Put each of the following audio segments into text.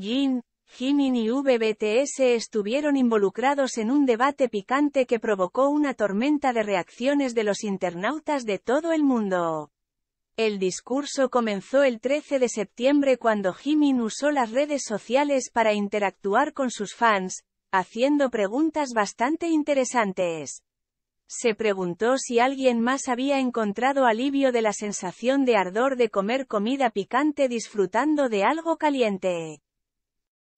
Jin, Jimin y VBTS estuvieron involucrados en un debate picante que provocó una tormenta de reacciones de los internautas de todo el mundo. El discurso comenzó el 13 de septiembre cuando Jimin usó las redes sociales para interactuar con sus fans, haciendo preguntas bastante interesantes. Se preguntó si alguien más había encontrado alivio de la sensación de ardor de comer comida picante disfrutando de algo caliente.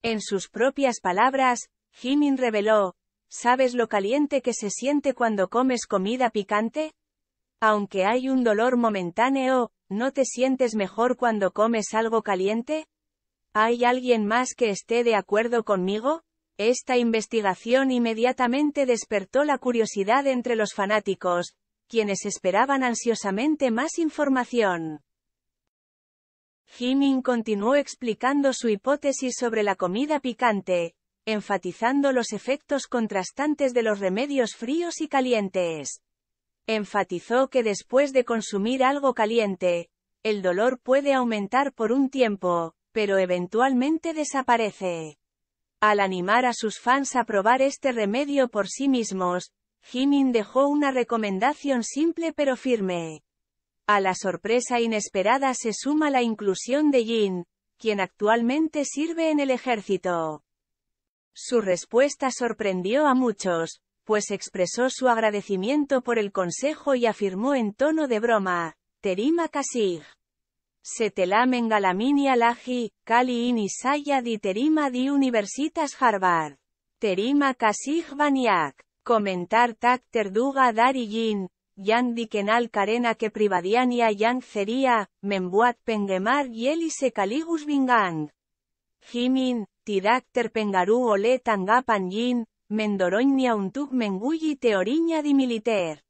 En sus propias palabras, Jimin reveló, ¿sabes lo caliente que se siente cuando comes comida picante? Aunque hay un dolor momentáneo, ¿no te sientes mejor cuando comes algo caliente? ¿Hay alguien más que esté de acuerdo conmigo? Esta investigación inmediatamente despertó la curiosidad entre los fanáticos, quienes esperaban ansiosamente más información. Jimin continuó explicando su hipótesis sobre la comida picante, enfatizando los efectos contrastantes de los remedios fríos y calientes. Enfatizó que después de consumir algo caliente, el dolor puede aumentar por un tiempo, pero eventualmente desaparece. Al animar a sus fans a probar este remedio por sí mismos, Jimin dejó una recomendación simple pero firme. A la sorpresa inesperada se suma la inclusión de Jin, quien actualmente sirve en el ejército. Su respuesta sorprendió a muchos, pues expresó su agradecimiento por el consejo y afirmó en tono de broma, Terima kasih. Setelam Galamini alaji, kali saya di terima di Universitas Harvard. Terima Kasig baniak, Comentar tak terduga dari jin, Karena que Privadiania Yang zeria, menbuat pengemar Elise caligus bingang. Jimin, ter pengaru ole tangapan yin, mendoroña untuk menguyi teoriña di militer.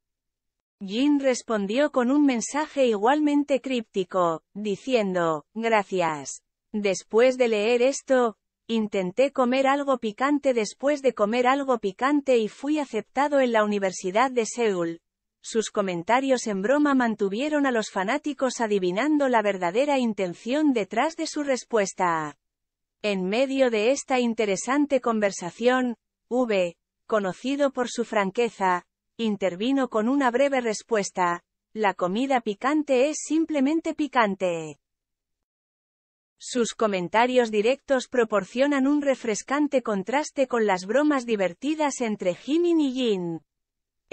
Jin respondió con un mensaje igualmente críptico, diciendo, gracias. Después de leer esto, intenté comer algo picante después de comer algo picante y fui aceptado en la Universidad de Seúl, sus comentarios en broma mantuvieron a los fanáticos adivinando la verdadera intención detrás de su respuesta. En medio de esta interesante conversación, V, conocido por su franqueza, intervino con una breve respuesta, la comida picante es simplemente picante. Sus comentarios directos proporcionan un refrescante contraste con las bromas divertidas entre Jimin y Jin.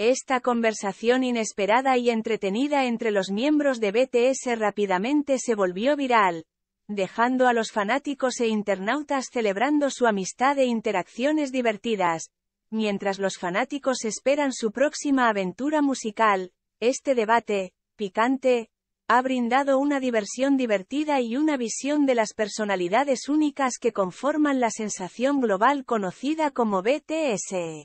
Esta conversación inesperada y entretenida entre los miembros de BTS rápidamente se volvió viral, dejando a los fanáticos e internautas celebrando su amistad e interacciones divertidas. Mientras los fanáticos esperan su próxima aventura musical, este debate, picante, ha brindado una diversión divertida y una visión de las personalidades únicas que conforman la sensación global conocida como BTS.